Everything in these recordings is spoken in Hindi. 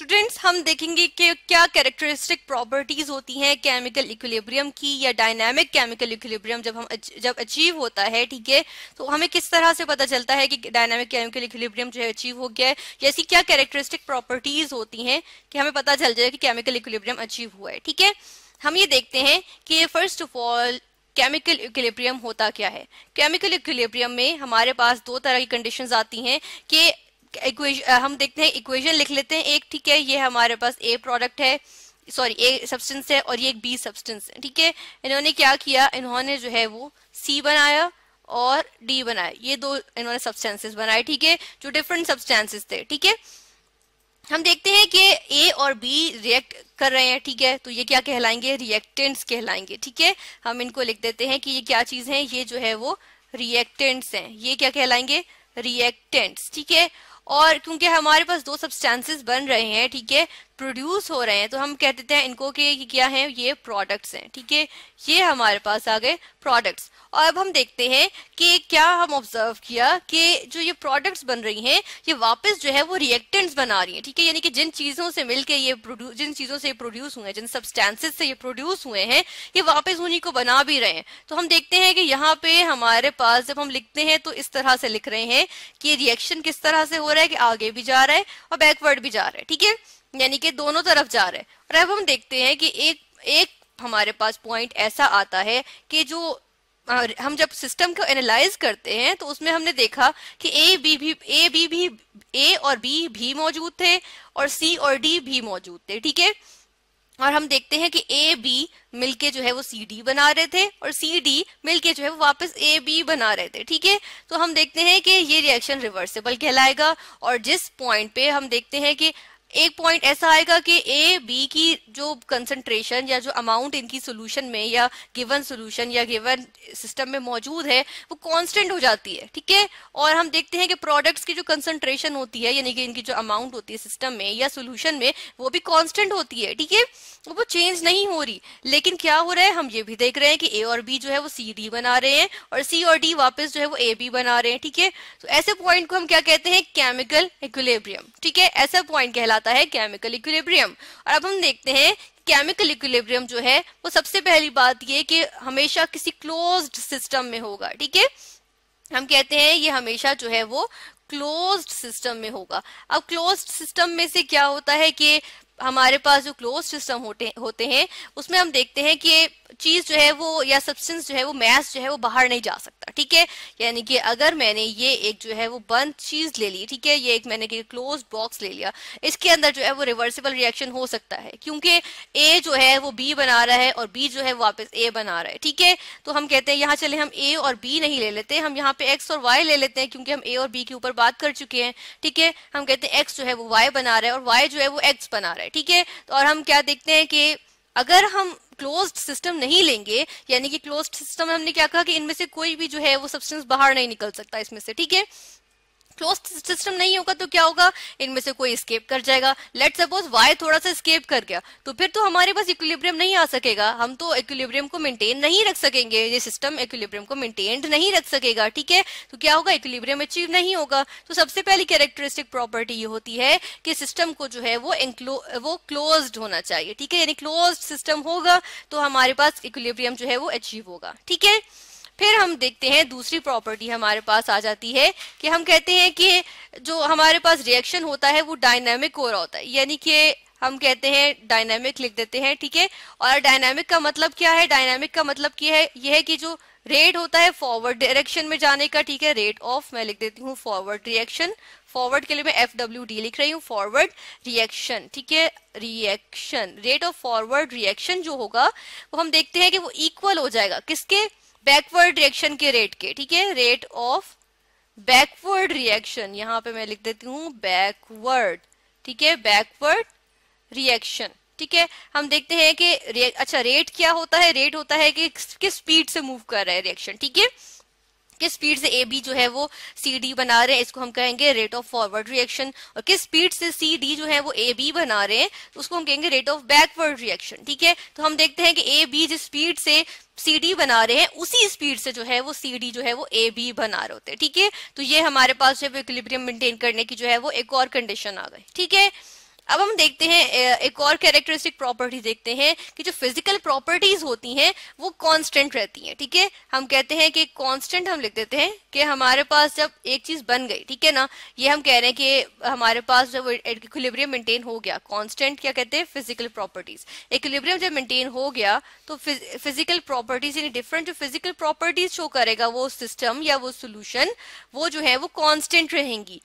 स्टूडेंट्स हम देखेंगे कि क्या कैरेक्टरिस्टिक प्रॉपर्टीज होती हैं केमिकल इक्विलिब्रियम की या डायनामिक केमिकल इक्विलिब्रियम जब हम जब अचीव होता है ठीक है तो हमें किस तरह से पता चलता है कि डायनामिक केमिकल इक्विलिब्रियम जो है अचीव हो गया है जैसी क्या कैरेक्टरिस्टिक प्रॉपर्टीज होती हैं कि हमें पता चल जाए कि केमिकल इक्विलिब्रियम अचीव हुआ है ठीक है हम ये देखते हैं कि first of all chemical equilibrium होता क्या है केमिकल इक्विलिब्रियम में हमारे पास दो तरह की कंडीशंस आती हैं कि Uh, हम देखते हैं इक्वेशन लिख लेते हैं एक ठीक है ये हमारे पास ए प्रोडक्ट है सॉरी ए सब्सटेंस है और ये एक बी सब्सटेंस है ठीक है इन्होंने क्या किया इन्होंने जो है वो सी बनाया और डी बनाया ये दो इन्होंने सब्सटेंसेस बनाए ठीक है जो डिफरेंट सब्सटेंसेस थे ठीक है हम देखते हैं कि ए और बी रिएक्ट कर रहे हैं ठीक है तो ये क्या कहलाएंगे रिएक्टेंट्स कहलाएंगे ठीक है हम इनको लिख देते हैं कि ये क्या चीज है ये जो है वो रिएक्टेंट्स हैं ये क्या कहलाएंगे रिएक्टेंट्स ठीक है और क्योंकि हमारे पास दो सब्सटेंसेस बन रहे हैं ठीक है प्रोड्यूस हो रहे हैं तो हम कह देते हैं इनको कि क्या है ये प्रोडक्ट्स हैं ठीक है ये हमारे पास आ गए प्रोडक्ट्स और अब हम देखते हैं कि क्या हम ऑब्जर्व किया कि जो ये प्रोडक्ट्स बन रही हैं ये वापस जो है वो रिएक्टेंट्स बना रही हैं ठीक है यानी कि जिन चीज़ों से मिलकर ये जिन चीज़ों से प्रोड्यूस हुए हैं जिन सब्सटेंसेस से ये प्रोड्यूस हुए हैं ये वापस उन्हीं को बना भी रहे हैं तो हम देखते हैं कि यहाँ पे हमारे पास जब हम लिखते हैं तो इस तरह से लिख रहे हैं कि रिएक्शन किस तरह से हो रहा है कि आगे भी जा रहा है और बैकवर्ड भी जा रहा है ठीक है यानी कि दोनों तरफ जा रहे हैं और अब हम देखते हैं कि एक एक हमारे पास पॉइंट ऐसा आता है कि जो हम जब सिस्टम को एनालाइज करते हैं तो उसमें हमने देखा कि ए बी भी ए बी भी ए और बी भी मौजूद थे और सी और डी भी मौजूद थे ठीक है और हम देखते हैं कि ए बी मिलके जो है वो सी डी बना रहे थे और सी डी मिलके जो है वो वापस ए बी बना रहे थे ठीक है तो हम देखते हैं कि ये रिएक्शन रिवर्सिबल कहलाएगा और जिस पॉइंट पे हम देखते हैं कि एक पॉइंट ऐसा आएगा कि ए बी की जो कंसंट्रेशन या जो अमाउंट इनकी सोल्यूशन में या गिवन सोल्यूशन या गिवन सिस्टम में मौजूद है वो कांस्टेंट हो जाती है ठीक है और हम देखते हैं कि प्रोडक्ट्स की जो कंसंट्रेशन होती है यानी कि इनकी जो अमाउंट होती है सिस्टम में या सोल्यूशन में वो भी कॉन्स्टेंट होती है ठीक है वो चेंज नहीं हो रही लेकिन क्या हो रहा है हम ये भी देख रहे हैं कि ए और बी जो है वो सी डी बना रहे हैं और सी और डी वापस जो है वो ए बी बना रहे हैं ठीक है तो ऐसे पॉइंट को हम क्या कहते हैं केमिकल इक्विलेब्रियम ठीक है ऐसा पॉइंट कहलाता कहलाता है केमिकल इक्विलिब्रियम और अब हम देखते हैं केमिकल इक्विलिब्रियम जो है वो सबसे पहली बात ये कि हमेशा किसी क्लोज्ड सिस्टम में होगा ठीक है हम कहते हैं ये हमेशा जो है वो क्लोज्ड सिस्टम में होगा अब क्लोज्ड सिस्टम में से क्या होता है कि हमारे पास जो क्लोज सिस्टम होते होते हैं उसमें हम देखते हैं कि ये चीज जो है वो या सब्सटेंस जो है वो मैस जो है वो बाहर नहीं जा सकता ठीक है यानी कि अगर मैंने ये एक जो है वो बंद चीज ले ली ठीक है ये एक मैंने क्लोज बॉक्स ले लिया इसके अंदर जो है वो रिवर्सिबल रिएक्शन हो सकता है क्योंकि ए जो है वो बी बना रहा है और बी जो है वापस ए बना रहा है ठीक है तो हम कहते हैं यहाँ चले हम ए और बी नहीं ले लेते हम यहाँ पे एक्स और वाई ले लेते हैं क्योंकि हम ए और बी के ऊपर बात कर चुके हैं ठीक है हम कहते हैं एक्स जो है वो वाई बना रहा है और वाई जो है वो एक्स बना रहा है ठीक है तो और हम क्या देखते हैं कि अगर हम क्लोज्ड सिस्टम नहीं लेंगे यानी कि क्लोज्ड सिस्टम हमने क्या कहा कि इनमें से कोई भी जो है वो सब्सटेंस बाहर नहीं निकल सकता इसमें से ठीक है क्लोज सिस्टम नहीं होगा तो क्या होगा इनमें से कोई स्केप कर जाएगा लेट सपोज वाई थोड़ा सा स्केप कर गया तो फिर तो हमारे पास इक्विलिब्रियम नहीं आ सकेगा हम तो इक्विलिब्रियम को मेंटेन नहीं रख सकेंगे ये सिस्टम इक्विलिब्रियम को मेंटेन नहीं रख सकेगा ठीक है तो क्या होगा इक्विलिब्रियम अचीव नहीं होगा तो सबसे पहली कैरेक्टरिस्टिक प्रॉपर्टी ये होती है कि सिस्टम को जो है वो वो क्लोज होना चाहिए ठीक है यानी क्लोज सिस्टम होगा तो हमारे पास इक्विलिब्रियम जो है वो अचीव होगा ठीक है फिर हम देखते हैं दूसरी प्रॉपर्टी हमारे पास आ जाती है कि हम कहते हैं कि जो हमारे पास रिएक्शन होता है वो डायनेमिक हो रहा होता है यानी कि हम कहते हैं डायनेमिक लिख देते हैं ठीक है और डायनेमिक का मतलब क्या है डायनेमिक का मतलब क्या है यह है कि जो रेट होता है फॉरवर्ड डायरेक्शन में जाने का ठीक है रेट ऑफ मैं लिख देती हूँ फॉरवर्ड रिएक्शन फॉरवर्ड के लिए मैं एफ डब्ल्यू डी लिख रही हूँ फॉरवर्ड रिएक्शन ठीक है reaction rate of forward reaction जो होगा वो हम देखते हैं कि वो इक्वल हो जाएगा किसके बैकवर्ड रिएक्शन के रेट के ठीक है रेट ऑफ बैकवर्ड रिएक्शन यहां पे मैं लिख देती हूँ बैकवर्ड ठीक है बैकवर्ड रिएक्शन ठीक है हम देखते हैं कि अच्छा रेट क्या होता है रेट होता है कि किस स्पीड से मूव कर रहा है रिएक्शन ठीक है किस स्पीड से ए बी जो है वो सी डी बना रहे हैं इसको हम कहेंगे रेट ऑफ फॉरवर्ड रिएक्शन और किस स्पीड से सी डी जो है वो ए बी बना रहे हैं तो उसको हम कहेंगे रेट ऑफ बैकवर्ड रिएक्शन ठीक है तो हम देखते हैं कि ए बी जिस स्पीड से सी डी बना रहे हैं उसी स्पीड से जो है वो सी डी जो है वो ए बी बना रहे होते हैं ठीक है तो ये हमारे पास जो है इक्विलिब्रियम मेंटेन करने की जो है वो एक और कंडीशन आ गई ठीक है अब हम देखते हैं एक और कैरेक्टरिस्टिक प्रॉपर्टी देखते हैं कि जो फिजिकल प्रॉपर्टीज होती हैं वो कांस्टेंट रहती हैं ठीक है थीके? हम कहते हैं कि कांस्टेंट हम लिख देते हैं कि हमारे पास जब एक चीज बन गई ठीक है ना ये हम कह रहे हैं कि हमारे पास जब इक्विलिब्रियम मेंटेन हो गया कॉन्स्टेंट क्या कहते हैं फिजिकल प्रॉपर्टीज इक्विलिब्रियम जब मेंटेन हो गया तो फिजिकल प्रॉपर्टीज यानी डिफरेंट जो फिजिकल प्रॉपर्टीज शो करेगा वो सिस्टम या वो सोल्यूशन वो जो है वो कॉन्स्टेंट रहेंगी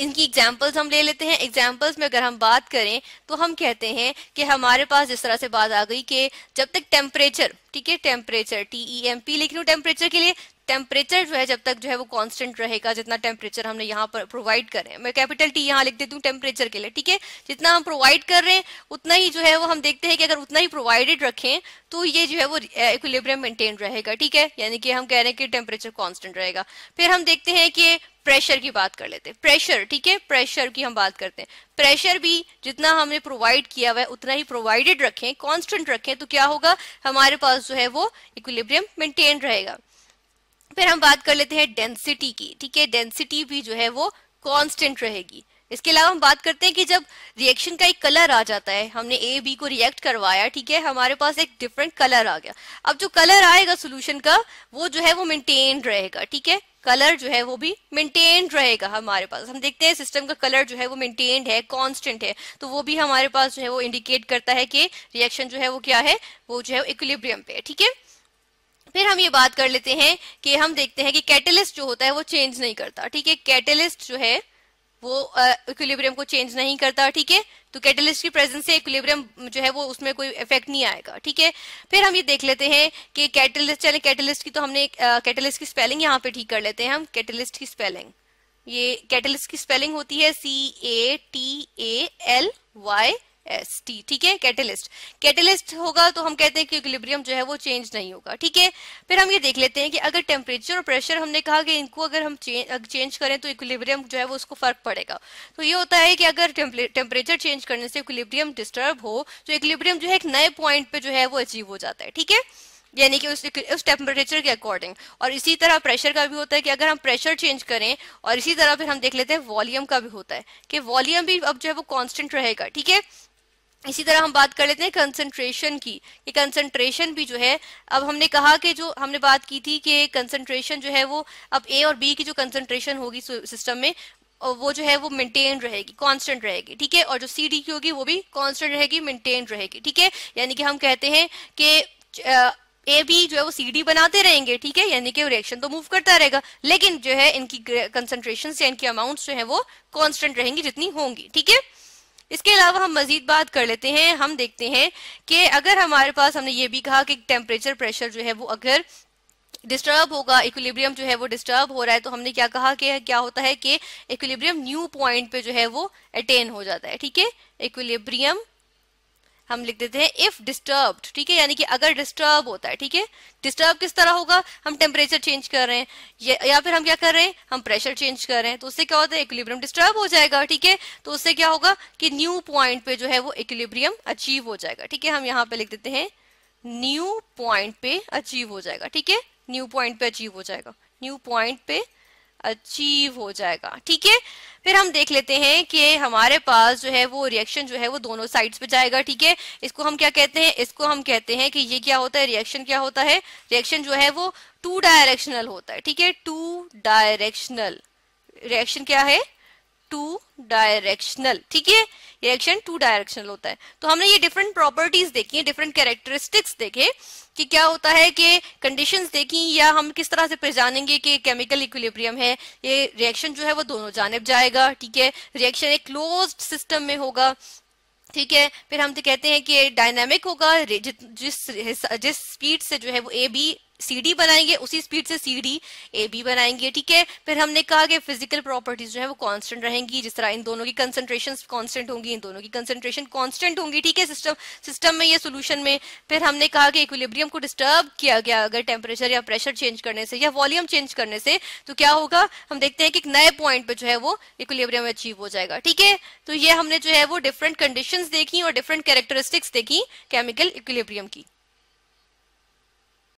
इनकी एग्जाम्पल्स हम ले लेते हैं एग्जाम्पल्स में अगर हम बात करें तो हम कहते हैं कि हमारे पास जिस तरह से बात आ गई कि जब तक टेम्परेचर ठीक है temperature T E M P लिख लू टेम्परेचर के लिए टेम्परेचर जो है जब तक जो है वो कांस्टेंट रहेगा जितना टेम्परेचर हमने यहाँ पर प्रोवाइड कर रहे हैं मैं कैपिटल टी यहाँ लिख देती हूँ टेम्परेचर के लिए ठीक है जितना हम प्रोवाइड कर रहे हैं उतना ही जो है वो हम देखते हैं कि अगर उतना ही प्रोवाइडेड रखें तो ये जो है वो इक्विलिब्रियम मेंटेन रहेगा ठीक है यानी कि हम कह रहे हैं कि टेम्परेचर कॉन्स्टेंट रहेगा फिर हम देखते हैं कि प्रेशर की बात कर लेते हैं प्रेशर ठीक है प्रेशर की हम बात करते हैं प्रेशर भी जितना हमने प्रोवाइड किया हुआ है उतना ही प्रोवाइडेड रखें कांस्टेंट रखें तो क्या होगा हमारे पास जो है वो इक्विलिब्रियम मेंटेन रहेगा फिर हम बात कर लेते हैं डेंसिटी की ठीक है डेंसिटी भी जो है वो कांस्टेंट रहेगी इसके अलावा हम बात करते हैं कि जब रिएक्शन का एक कलर आ जाता है हमने ए बी को रिएक्ट करवाया ठीक है हमारे पास एक डिफरेंट कलर आ गया अब जो कलर आएगा सोल्यूशन का वो जो है वो मेंटेन रहेगा ठीक है कलर जो है वो भी मेंटेन रहेगा हमारे पास हम देखते हैं सिस्टम का कलर जो है वो मेंटेन्ड है कांस्टेंट है तो वो भी हमारे पास जो है वो इंडिकेट करता है कि रिएक्शन जो है वो क्या है वो जो है इक्विलिब्रियम पे है ठीक है फिर हम ये बात कर लेते हैं कि हम देखते हैं कि कैटलिस्ट जो होता है वो चेंज नहीं करता ठीक है कैटलिस्ट जो है वो इक्विलिब्रियम को चेंज नहीं करता ठीक है तो कैटलिस्ट की प्रेजेंस से इक्विलिब्रियम जो है वो उसमें कोई इफेक्ट नहीं आएगा ठीक है फिर हम ये देख लेते हैं कि कैटलिस्ट चले कैटलिस्ट की तो हमने कैटलिस्ट की स्पेलिंग यहाँ पे ठीक कर लेते हैं हम कैटलिस्ट की स्पेलिंग ये कैटलिस्ट की स्पेलिंग होती है C A T A L Y S T ठीक है कैटेलिस्ट कैटेलिस्ट होगा तो हम कहते हैं कि इक्विलिब्रियम जो है वो चेंज नहीं होगा ठीक है फिर हम ये देख लेते हैं कि अगर टेम्परेचर और प्रेशर हमने कहा कि इनको अगर हम चेंज चेंज करें तो इक्विलिब्रियम जो है वो उसको फर्क पड़ेगा तो ये होता है कि अगर टेम्परेचर चेंज करने से इक्विलिब्रियम डिस्टर्ब हो तो इक्विलिब्रियम जो है एक नए पॉइंट पे जो है वो अचीव हो जाता है ठीक है यानी कि उस उस टेम्परेचर के अकॉर्डिंग और इसी तरह प्रेशर का भी होता है कि अगर हम प्रेशर चेंज करें और इसी तरह फिर हम देख लेते हैं वॉल्यूम का भी होता है कि वॉल्यूम भी अब जो है वो कांस्टेंट रहेगा ठीक है इसी तरह हम बात कर लेते हैं कंसंट्रेशन की कि कंसंट्रेशन भी जो है अब हमने कहा कि जो हमने बात की थी कि कंसंट्रेशन जो है वो अब ए और बी की जो कंसंट्रेशन होगी सिस्टम में वो जो है वो मेंटेन रहेगी कांस्टेंट रहेगी ठीक है और जो सी डी की होगी वो भी कांस्टेंट रहेगी मेंटेन रहेगी ठीक है यानी कि हम कहते हैं कि ए बी जो है वो सी डी बनाते रहेंगे ठीक है यानी कि रिएक्शन तो मूव करता रहेगा लेकिन जो है इनकी कंसंट्रेशन या इनकी अमाउंट जो है वो कॉन्स्टेंट रहेंगी जितनी होंगी ठीक है इसके अलावा हम मजीद बात कर लेते हैं हम देखते हैं कि अगर हमारे पास हमने ये भी कहा कि टेम्परेचर प्रेशर जो है वो अगर डिस्टर्ब होगा इक्विलिब्रियम जो है वो डिस्टर्ब हो रहा है तो हमने क्या कहा कि क्या होता है कि इक्विलिब्रियम न्यू पॉइंट पे जो है वो अटेन हो जाता है ठीक है इक्विलिब्रियम हम लिख देते हैं इफ डिस्टर्ब ठीक है यानी कि अगर डिस्टर्ब होता है ठीक है डिस्टर्ब किस तरह होगा हम टेम्परेचर चेंज कर रहे हैं या, या फिर हम क्या कर रहे हैं हम प्रेशर चेंज कर रहे हैं तो उससे क्या होता है इक्विलिब्रियम डिस्टर्ब हो जाएगा ठीक है तो उससे क्या होगा कि न्यू पॉइंट पे जो है वो इक्विलिब्रियम अचीव हो जाएगा ठीक है हम यहाँ पे लिख देते हैं न्यू पॉइंट पे अचीव हो जाएगा ठीक है न्यू पॉइंट पे अचीव हो जाएगा न्यू पॉइंट पे अचीव हो जाएगा ठीक है फिर हम देख लेते हैं कि हमारे पास जो है वो रिएक्शन जो है वो दोनों साइड्स पे जाएगा ठीक है इसको हम क्या कहते हैं इसको हम कहते हैं कि ये क्या होता है रिएक्शन क्या होता है रिएक्शन जो है वो टू डायरेक्शनल होता है ठीक है टू डायरेक्शनल रिएक्शन क्या है टू डायरेक्शनल ठीक है रिएक्शन टू डायरेक्शनल होता है तो हमने ये डिफरेंट प्रॉपर्टीज देखी डिफरेंट कैरेक्टरिस्टिक्स देखे कि क्या होता है कि कंडीशंस देखी या हम किस तरह से पहचानेंगे कि केमिकल इक्विलिब्रियम है ये रिएक्शन जो है वो दोनों जानब जाएगा ठीक है रिएक्शन एक क्लोज सिस्टम में होगा ठीक है फिर हम तो कहते हैं कि डायनेमिक होगा जिस जिस स्पीड से जो है वो ए बी सीडी बनाएंगे उसी स्पीड से सीडी ए बी बनाएंगे ठीक है फिर हमने कहा कि फिजिकल प्रॉपर्टीज जो है वो कांस्टेंट रहेंगी जिस तरह इन दोनों की कंसंट्रेशन कांस्टेंट होंगी इन दोनों की कंसंट्रेशन कांस्टेंट होंगी ठीक है सिस्टम सिस्टम में या सोल्यूशन में फिर हमने कहा कि इक्विलिब्रियम को डिस्टर्ब किया गया अगर टेम्परेचर या प्रेशर चेंज करने से या वॉल्यूम चेंज करने से तो क्या होगा हम देखते हैं कि एक नए पॉइंट पर जो है वो इक्विलिब्रियम अचीव हो जाएगा ठीक है तो ये हमने जो है वो डिफरेंट कंडीशन देखी और डिफरेंट कैरेक्टरिस्टिक्स देखी केमिकल इक्विलिब्रियम की